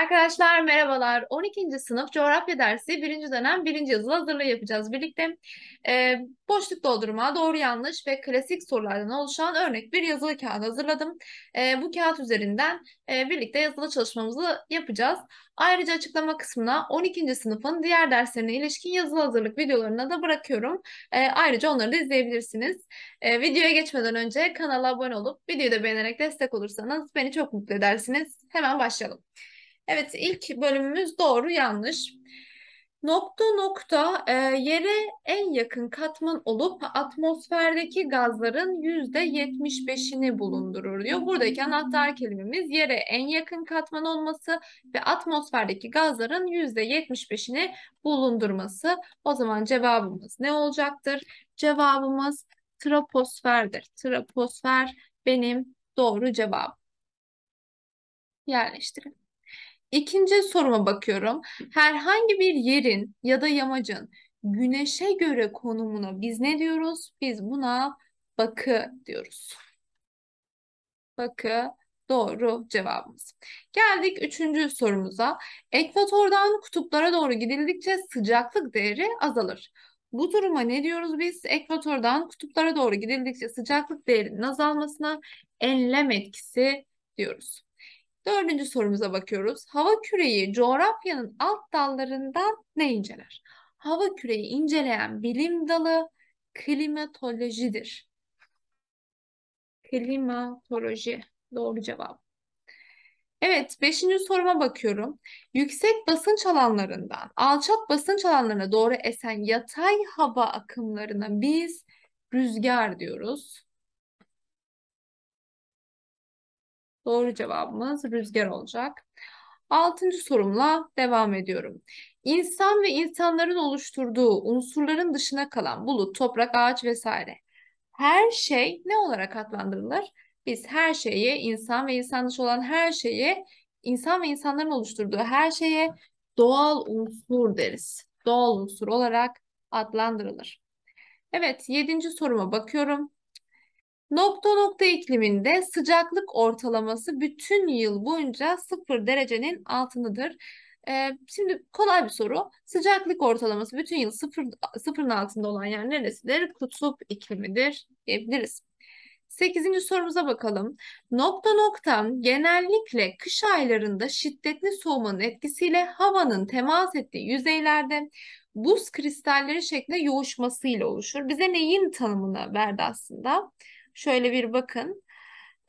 Arkadaşlar merhabalar. 12. sınıf coğrafya dersi 1. dönem 1. yazılı hazırlığı yapacağız birlikte. E, boşluk doldurma, doğru yanlış ve klasik sorulardan oluşan örnek bir yazılı kağıt hazırladım. E, bu kağıt üzerinden e, birlikte yazılı çalışmamızı yapacağız. Ayrıca açıklama kısmına 12. sınıfın diğer derslerine ilişkin yazılı hazırlık videolarını da bırakıyorum. E, ayrıca onları da izleyebilirsiniz. E, videoya geçmeden önce kanala abone olup videoyu da beğenerek destek olursanız beni çok mutlu edersiniz. Hemen başlayalım. Evet ilk bölümümüz doğru yanlış. Nokta nokta e, yere en yakın katman olup atmosferdeki gazların yüzde beşini bulundurur diyor. Buradaki anahtar kelimemiz yere en yakın katman olması ve atmosferdeki gazların yüzde beşini bulundurması. O zaman cevabımız ne olacaktır? Cevabımız troposferdir. Troposfer benim doğru cevabım. Yerleştirin. İkinci soruma bakıyorum. Herhangi bir yerin ya da yamacın güneşe göre konumuna biz ne diyoruz? Biz buna bakı diyoruz. Bakı doğru cevabımız. Geldik üçüncü sorumuza. Ekvatordan kutuplara doğru gidildikçe sıcaklık değeri azalır. Bu duruma ne diyoruz biz? Ekvatordan kutuplara doğru gidildikçe sıcaklık değerinin azalmasına enlem etkisi diyoruz. Dördüncü sorumuza bakıyoruz. Hava küreyi coğrafyanın alt dallarından ne inceler? Hava küreyi inceleyen bilim dalı klimatolojidir. Klimatoloji doğru cevap. Evet, beşinci soruma bakıyorum. Yüksek basınç alanlarından alçak basınç alanlarına doğru esen yatay hava akımlarına biz rüzgar diyoruz. Doğru cevabımız rüzgar olacak. Altıncı sorumla devam ediyorum. İnsan ve insanların oluşturduğu unsurların dışına kalan bulut, toprak, ağaç vesaire. Her şey ne olarak adlandırılır? Biz her şeye, insan ve insan dışı olan her şeyi, insan ve insanların oluşturduğu her şeye doğal unsur deriz. Doğal unsur olarak adlandırılır. Evet, yedinci soruma bakıyorum. Nokta nokta ikliminde sıcaklık ortalaması bütün yıl boyunca 0 derecenin altındadır. Ee, şimdi kolay bir soru. Sıcaklık ortalaması bütün yıl sıfır sıfırın altında olan yer neresidir? Kutup iklimidir diyebiliriz. Sekizinci sorumuza bakalım. Nokta nokta genellikle kış aylarında şiddetli soğumanın etkisiyle havanın temas ettiği yüzeylerde buz kristalleri şeklinde yoğuşmasıyla oluşur. Bize neyin tanımını verdi aslında? Şöyle bir bakın.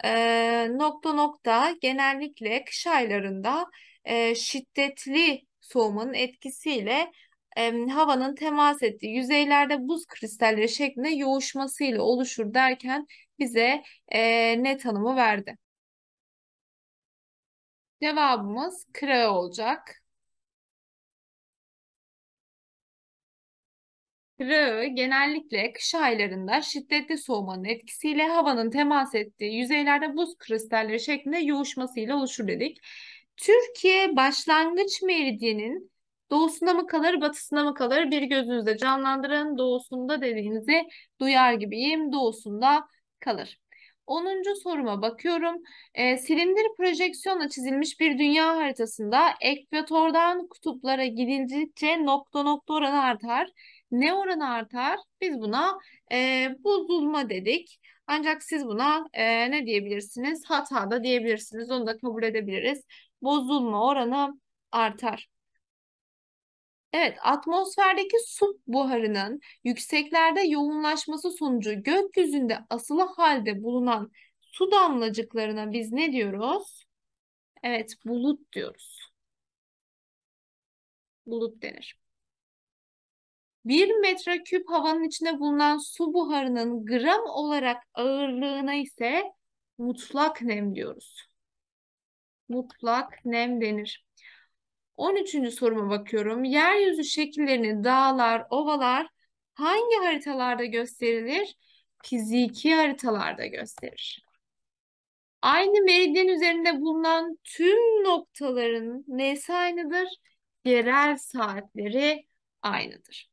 E, nokta nokta genellikle kış aylarında e, şiddetli soğumanın etkisiyle e, havanın temas ettiği yüzeylerde buz kristalleri şeklinde yoğuşmasıyla oluşur derken bize e, ne tanımı verdi? Cevabımız kre olacak. Rö'ü genellikle kış aylarında şiddetli soğumanın etkisiyle havanın temas ettiği yüzeylerde buz kristalleri şeklinde yoğuşmasıyla oluşur dedik. Türkiye başlangıç meridyenin doğusunda mı kalır, batısında mı kalır bir gözünüzde canlandırın. Doğusunda dediğinizi duyar gibiyim. Doğusunda kalır. 10. soruma bakıyorum. E, silindir projeksiyonla çizilmiş bir dünya haritasında ekvatordan kutuplara gidildikçe nokta nokta oranı artar ne oranı artar? Biz buna e, bozulma dedik. Ancak siz buna e, ne diyebilirsiniz? Hata da diyebilirsiniz. Onu da kabul edebiliriz. Bozulma oranı artar. Evet, atmosferdeki su buharının yükseklerde yoğunlaşması sonucu gökyüzünde asılı halde bulunan su damlacıklarına biz ne diyoruz? Evet, bulut diyoruz. Bulut denir. 1 küp havanın içinde bulunan su buharının gram olarak ağırlığına ise mutlak nem diyoruz. Mutlak nem denir. 13. soruma bakıyorum. Yeryüzü şekillerini dağlar, ovalar hangi haritalarda gösterilir? Fiziki haritalarda gösterir. Aynı meridyen üzerinde bulunan tüm noktaların nesi aynıdır? Yerel saatleri aynıdır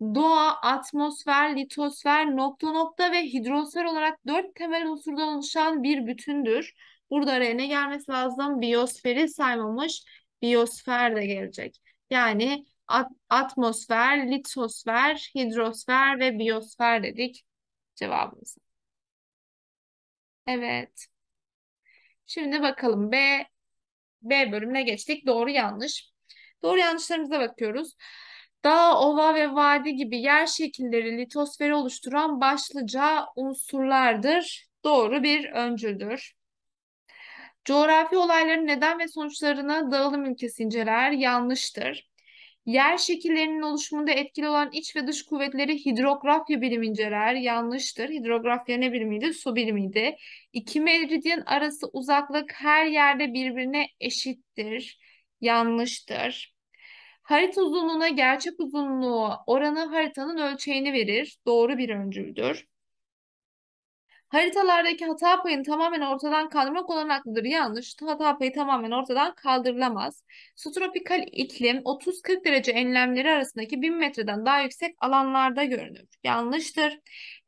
doğa, atmosfer, litosfer, nokta nokta ve hidrosfer olarak dört temel unsurdan oluşan bir bütündür. Burada R'ne gelmesi lazım. Biyosferi saymamış. Biyosfer de gelecek. Yani at atmosfer, litosfer, hidrosfer ve biyosfer dedik cevabımız. Evet. Şimdi bakalım B B bölümüne geçtik. Doğru yanlış. Doğru yanlışlarımıza bakıyoruz. Dağ, ova ve vadi gibi yer şekilleri litosferi oluşturan başlıca unsurlardır. Doğru bir öncüldür. Coğrafi olayların neden ve sonuçlarını dağılım ilkesi inceler. Yanlıştır. Yer şekillerinin oluşumunda etkili olan iç ve dış kuvvetleri hidrografya bilimi inceler. Yanlıştır. Hidrografya ne bilimiydi? Su bilimiydi. İki meridyen arası uzaklık her yerde birbirine eşittir. Yanlıştır. Harita uzunluğuna gerçek uzunluğu oranı haritanın ölçeğini verir. Doğru bir öncüldür. Haritalardaki hata payını tamamen ortadan kaldırmak olanaklıdır. Yanlış. Hata payı tamamen ortadan kaldırılamaz. Subtropikal iklim 30-40 derece enlemleri arasındaki 1000 metreden daha yüksek alanlarda görünür. Yanlıştır.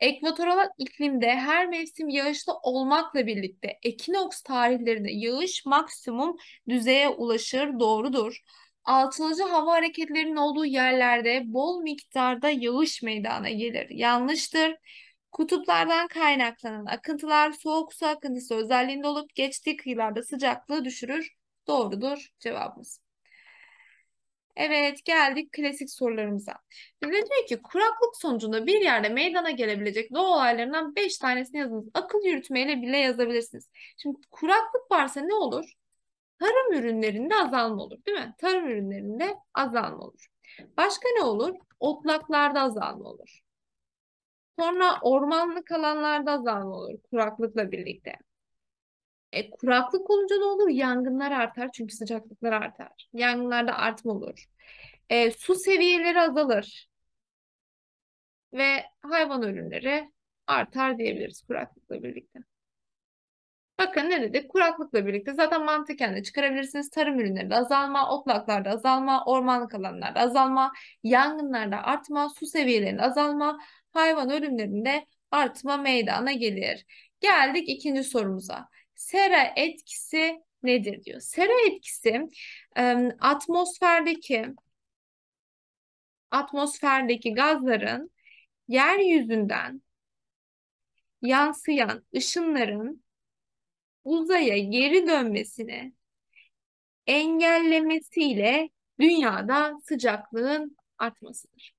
Ekvatoral iklimde her mevsim yağışlı olmakla birlikte ekinoks tarihlerinde yağış maksimum düzeye ulaşır. Doğrudur altıncı hava hareketlerinin olduğu yerlerde bol miktarda yağış meydana gelir. Yanlıştır. Kutuplardan kaynaklanan akıntılar soğuk su akıntısı özelliğinde olup geçtiği kıyılarda sıcaklığı düşürür. Doğrudur cevabımız. Evet geldik klasik sorularımıza. Bize diyor ki kuraklık sonucunda bir yerde meydana gelebilecek doğal olaylarından 5 tanesini yazınız. Akıl yürütmeyle bile yazabilirsiniz. Şimdi kuraklık varsa ne olur? Tarım ürünlerinde azalma olur değil mi? Tarım ürünlerinde azalma olur. Başka ne olur? Otlaklarda azalma olur. Sonra ormanlık alanlarda azalma olur kuraklıkla birlikte. E, kuraklık olunca ne olur? Yangınlar artar çünkü sıcaklıklar artar. Yangınlarda artma olur. E, su seviyeleri azalır. Ve hayvan ölümleri artar diyebiliriz kuraklıkla birlikte. Bakın ne dedik? Kuraklıkla birlikte zaten mantıken de çıkarabilirsiniz. Tarım ürünlerinde azalma, otlaklarda azalma, ormanlık alanlarda azalma, yangınlarda artma, su seviyelerinde azalma, hayvan ölümlerinde artma meydana gelir. Geldik ikinci sorumuza. Sera etkisi nedir diyor. Sera etkisi atmosferdeki atmosferdeki gazların yeryüzünden yansıyan ışınların uzaya geri dönmesini engellemesiyle dünyada sıcaklığın artmasıdır.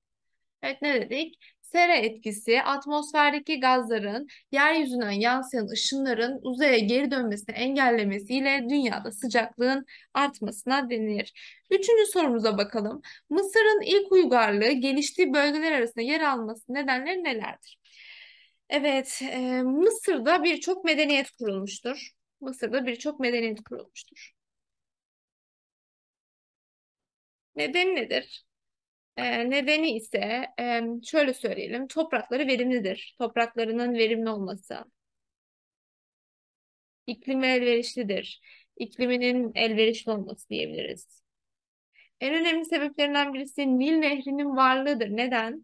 Evet ne dedik? Sera etkisi atmosferdeki gazların yeryüzünden yansıyan ışınların uzaya geri dönmesini engellemesiyle dünyada sıcaklığın artmasına denir. Üçüncü sorumuza bakalım. Mısır'ın ilk uygarlığı geliştiği bölgeler arasında yer alması nedenleri nelerdir? Evet, e, Mısır'da birçok medeniyet kurulmuştur. Mısır'da birçok medeniyet kurulmuştur. Neden nedir? E, nedeni ise e, şöyle söyleyelim, toprakları verimlidir. Topraklarının verimli olması. İklime elverişlidir. İkliminin elverişli olması diyebiliriz. En önemli sebeplerinden birisi Nil Nehri'nin varlığıdır. Neden?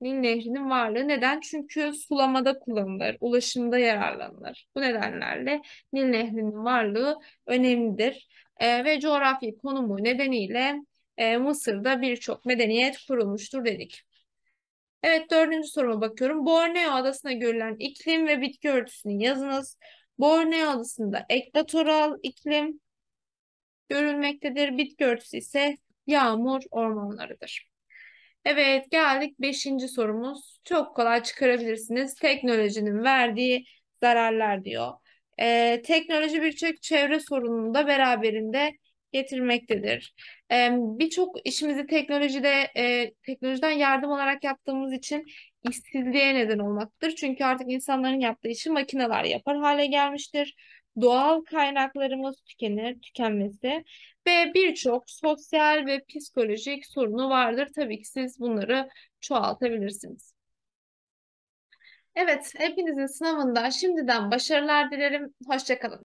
Nil Nehri'nin varlığı. Neden? Çünkü sulamada kullanılır, ulaşımda yararlanılır. Bu nedenlerle Nil Nehri'nin varlığı önemlidir. E, ve coğrafi konumu nedeniyle e, Mısır'da birçok medeniyet kurulmuştur dedik. Evet dördüncü soruma bakıyorum. Borneo adasına görülen iklim ve bitki örtüsünü yazınız. Borneo adasında ekvatoral iklim görülmektedir. Bitki örtüsü ise yağmur ormanlarıdır. Evet geldik beşinci sorumuz. Çok kolay çıkarabilirsiniz. Teknolojinin verdiği zararlar diyor. Ee, teknoloji birçok çevre sorununu da beraberinde getirmektedir. Ee, birçok işimizi teknolojide e, teknolojiden yardım olarak yaptığımız için işsizliğe neden olmaktır. Çünkü artık insanların yaptığı işi makineler yapar hale gelmiştir. Doğal kaynaklarımız tükenir, tükenmesi ve birçok sosyal ve psikolojik sorunu vardır. Tabii ki siz bunları çoğaltabilirsiniz. Evet, hepinizin sınavında şimdiden başarılar dilerim. Hoşçakalın.